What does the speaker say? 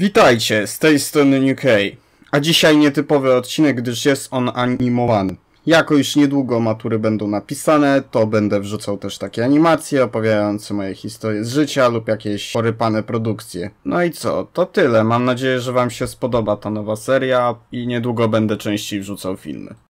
Witajcie, z tej strony UK. A dzisiaj nietypowy odcinek, gdyż jest on animowany. Jako już niedługo matury będą napisane, to będę wrzucał też takie animacje opowiadające moje historie z życia lub jakieś porypane produkcje. No i co, to tyle. Mam nadzieję, że wam się spodoba ta nowa seria i niedługo będę częściej wrzucał filmy.